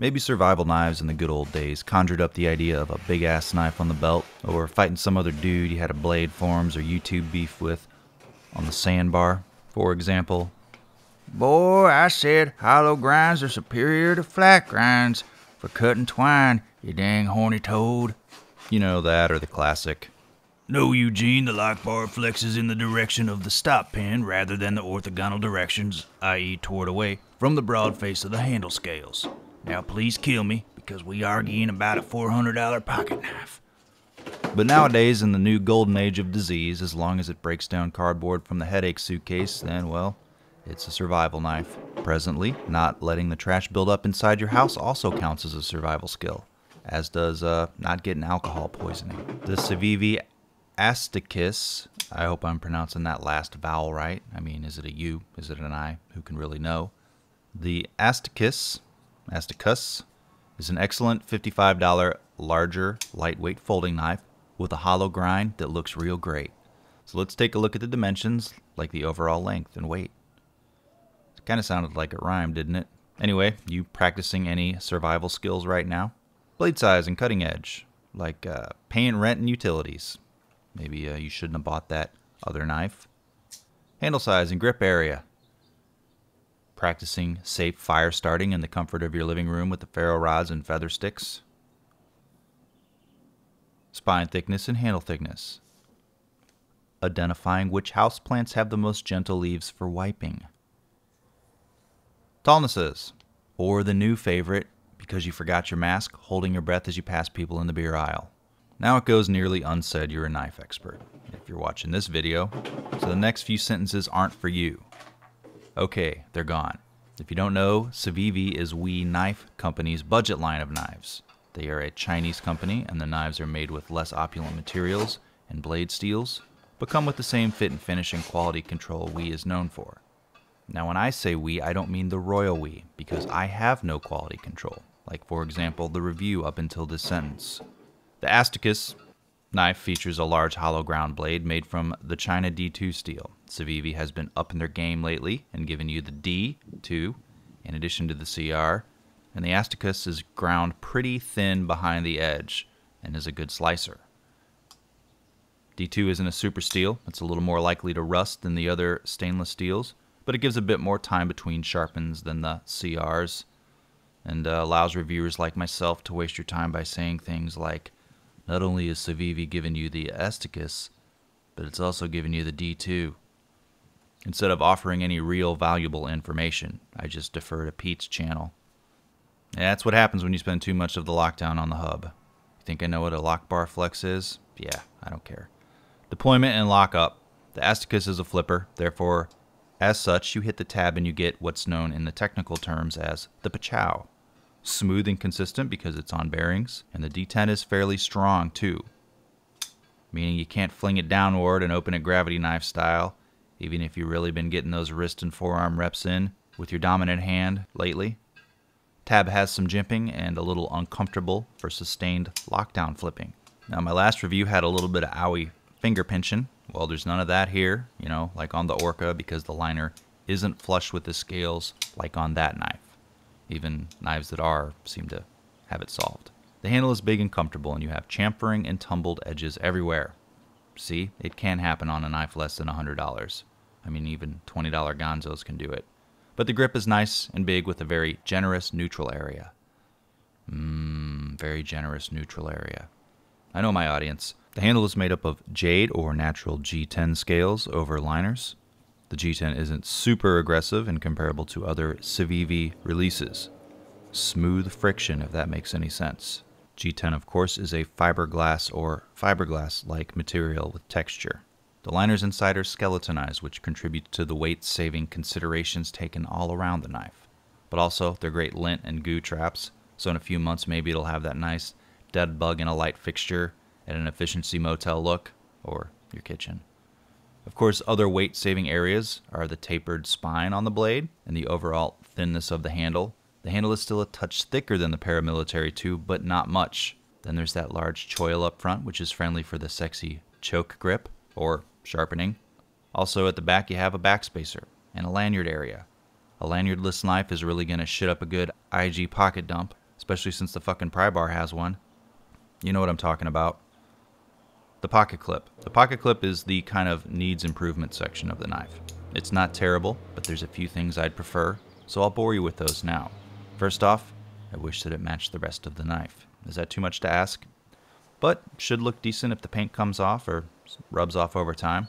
Maybe survival knives in the good old days conjured up the idea of a big ass knife on the belt, or fighting some other dude you had a blade forms or YouTube beef with on the sandbar, for example. Boy, I said hollow grinds are superior to flat grinds for cutting twine, you dang horny toad. You know that, or the classic. No, Eugene, the lock bar flexes in the direction of the stop pin rather than the orthogonal directions, i.e., toward away, from the broad face of the handle scales. Now please kill me, because we arguing about a $400 pocket knife. But nowadays, in the new golden age of disease, as long as it breaks down cardboard from the headache suitcase, then, well, it's a survival knife. Presently, not letting the trash build up inside your house also counts as a survival skill, as does uh, not getting alcohol poisoning. The Civivi Asticus, I hope I'm pronouncing that last vowel right. I mean, is it a U? Is it an I? Who can really know? The Asticus as cuss, is an excellent $55 larger lightweight folding knife with a hollow grind that looks real great. So let's take a look at the dimensions, like the overall length and weight. It kind of sounded like it rhymed, didn't it? Anyway, you practicing any survival skills right now? Blade size and cutting edge, like uh, paying rent and utilities. Maybe uh, you shouldn't have bought that other knife. Handle size and grip area practicing safe fire starting in the comfort of your living room with the ferro rods and feather sticks. Spine thickness and handle thickness. Identifying which houseplants have the most gentle leaves for wiping. Tallnesses, or the new favorite, because you forgot your mask, holding your breath as you pass people in the beer aisle. Now it goes nearly unsaid you're a knife expert, if you're watching this video, so the next few sentences aren't for you. Okay, they're gone. If you don't know, Civivi is Wee Knife Company's budget line of knives. They are a Chinese company, and the knives are made with less opulent materials and blade steels, but come with the same fit and finish and quality control Wee is known for. Now, when I say we, I don't mean the royal we, because I have no quality control, like, for example, the review up until this sentence. The Asticus, knife features a large hollow ground blade made from the China D2 steel. Civivi has been up in their game lately and given you the D2 in addition to the CR, and the Asticus is ground pretty thin behind the edge and is a good slicer. D2 isn't a super steel, it's a little more likely to rust than the other stainless steels, but it gives a bit more time between sharpens than the CRs and uh, allows reviewers like myself to waste your time by saying things like not only is Savivi giving you the Esticus, but it's also giving you the D2. Instead of offering any real valuable information, I just defer to Pete's channel. And that's what happens when you spend too much of the lockdown on the hub. You think I know what a lockbar flex is? Yeah, I don't care. Deployment and lockup. The Asticus is a flipper, therefore, as such, you hit the tab and you get what's known in the technical terms as the Pachow smooth and consistent because it's on bearings, and the detent is fairly strong too, meaning you can't fling it downward and open it gravity knife style, even if you've really been getting those wrist and forearm reps in with your dominant hand lately. Tab has some jimping and a little uncomfortable for sustained lockdown flipping. Now my last review had a little bit of owie finger pinching. Well, there's none of that here, you know, like on the Orca because the liner isn't flush with the scales like on that knife. Even knives that are seem to have it solved. The handle is big and comfortable, and you have chamfering and tumbled edges everywhere. See, it can happen on a knife less than $100. I mean, even $20 gonzos can do it. But the grip is nice and big with a very generous neutral area. Mmm, very generous neutral area. I know my audience. The handle is made up of jade or natural G10 scales over liners, the G10 isn't super aggressive and comparable to other Civivi releases. Smooth friction, if that makes any sense. G10, of course, is a fiberglass or fiberglass-like material with texture. The liners inside are skeletonized, which contributes to the weight-saving considerations taken all around the knife. But also, they're great lint and goo traps, so in a few months maybe it'll have that nice dead bug in a light fixture and an efficiency motel look, or your kitchen. Of course, other weight saving areas are the tapered spine on the blade and the overall thinness of the handle. The handle is still a touch thicker than the paramilitary tube, but not much. Then there's that large choil up front, which is friendly for the sexy choke grip or sharpening. Also at the back, you have a backspacer and a lanyard area. A lanyardless knife is really gonna shit up a good IG pocket dump, especially since the fucking pry bar has one. You know what I'm talking about. The pocket clip. The pocket clip is the kind of needs improvement section of the knife. It's not terrible, but there's a few things I'd prefer, so I'll bore you with those now. First off, I wish that it matched the rest of the knife. Is that too much to ask? But should look decent if the paint comes off or rubs off over time.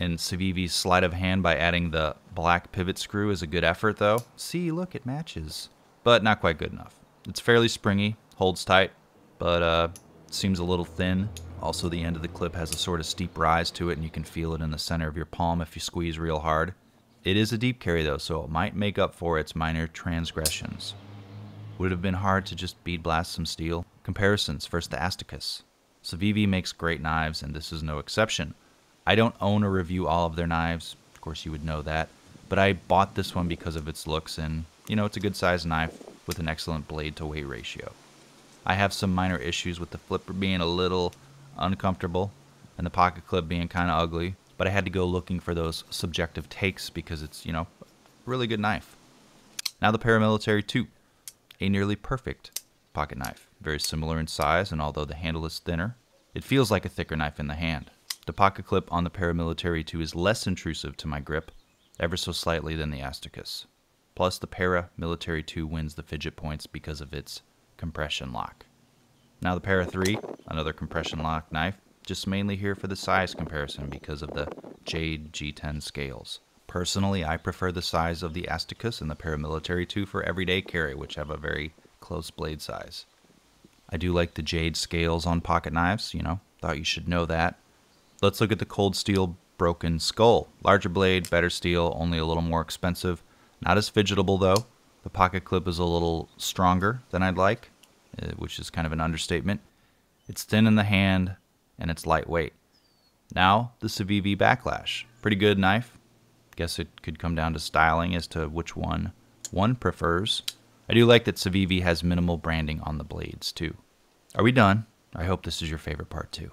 And Civivi's sleight of hand by adding the black pivot screw is a good effort though. See, look, it matches. But not quite good enough. It's fairly springy, holds tight, but uh, seems a little thin also, the end of the clip has a sort of steep rise to it, and you can feel it in the center of your palm if you squeeze real hard. It is a deep carry though, so it might make up for its minor transgressions. Would it have been hard to just bead blast some steel? Comparisons, first the Asticus. Savivi makes great knives, and this is no exception. I don't own or review all of their knives, of course you would know that, but I bought this one because of its looks and, you know, it's a good sized knife with an excellent blade to weight ratio. I have some minor issues with the flipper being a little uncomfortable, and the pocket clip being kind of ugly. But I had to go looking for those subjective takes because it's, you know, really good knife. Now the paramilitary 2, a nearly perfect pocket knife. Very similar in size, and although the handle is thinner, it feels like a thicker knife in the hand. The pocket clip on the paramilitary 2 is less intrusive to my grip, ever so slightly, than the Asticus. Plus, the paramilitary 2 wins the fidget points because of its compression lock. Now the Para 3, another compression lock knife, just mainly here for the size comparison because of the Jade G10 scales. Personally, I prefer the size of the Asticus and the Paramilitary 2 for everyday carry, which have a very close blade size. I do like the Jade scales on pocket knives, you know, thought you should know that. Let's look at the Cold Steel Broken Skull. Larger blade, better steel, only a little more expensive. Not as fidgetable though. The pocket clip is a little stronger than I'd like. Uh, which is kind of an understatement. It's thin in the hand and it's lightweight. Now, the Civivi Backlash. Pretty good knife. Guess it could come down to styling as to which one one prefers. I do like that Civivi has minimal branding on the blades, too. Are we done? I hope this is your favorite part, too.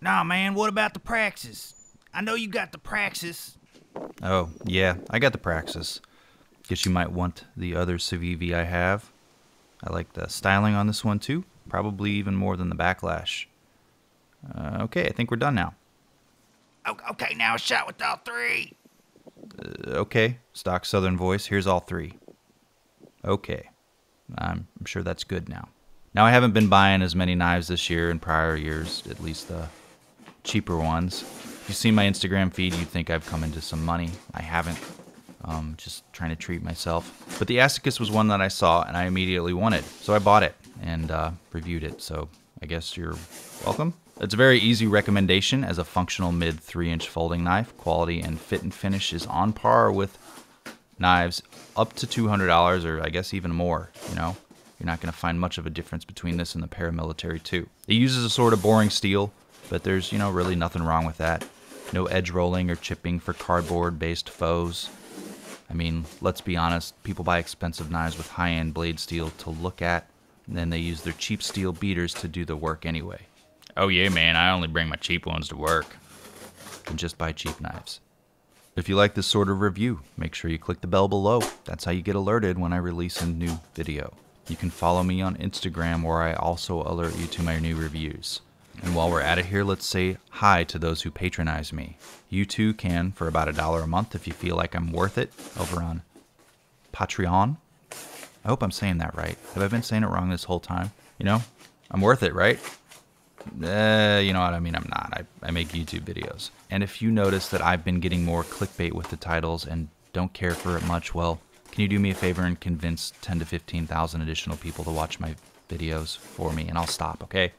Nah, man, what about the Praxis? I know you got the Praxis. Oh, yeah, I got the Praxis. Guess you might want the other Civivi I have. I like the styling on this one too, probably even more than the backlash. Uh, okay, I think we're done now. Okay, now a shot with all three. Uh, okay, stock southern voice, here's all three. Okay, I'm, I'm sure that's good now. Now I haven't been buying as many knives this year in prior years, at least the cheaper ones. If you see my Instagram feed, you would think I've come into some money. I haven't. Um, just trying to treat myself. But the Asticus was one that I saw and I immediately wanted. So I bought it and uh, reviewed it. So I guess you're welcome. It's a very easy recommendation as a functional mid 3 inch folding knife. Quality and fit and finish is on par with knives up to $200 or I guess even more, you know? You're not going to find much of a difference between this and the paramilitary 2. It uses a sort of boring steel, but there's, you know, really nothing wrong with that. No edge rolling or chipping for cardboard based foes. I mean, let's be honest, people buy expensive knives with high-end blade steel to look at, and then they use their cheap steel beaters to do the work anyway. Oh yeah, man, I only bring my cheap ones to work. And just buy cheap knives. If you like this sort of review, make sure you click the bell below. That's how you get alerted when I release a new video. You can follow me on Instagram where I also alert you to my new reviews. And while we're at it here, let's say hi to those who patronize me. You too can for about a dollar a month if you feel like I'm worth it over on Patreon. I hope I'm saying that right. Have I been saying it wrong this whole time? You know, I'm worth it, right? Uh, you know what I mean? I'm not. I, I make YouTube videos. And if you notice that I've been getting more clickbait with the titles and don't care for it much, well, can you do me a favor and convince 10 to 15,000 additional people to watch my videos for me and I'll stop, okay?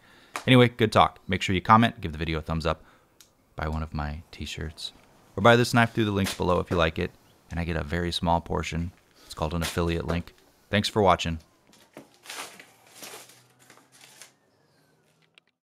Anyway, good talk. Make sure you comment, give the video a thumbs up, buy one of my t-shirts, or buy this knife through the links below if you like it, and I get a very small portion. It's called an affiliate link. Thanks for watching.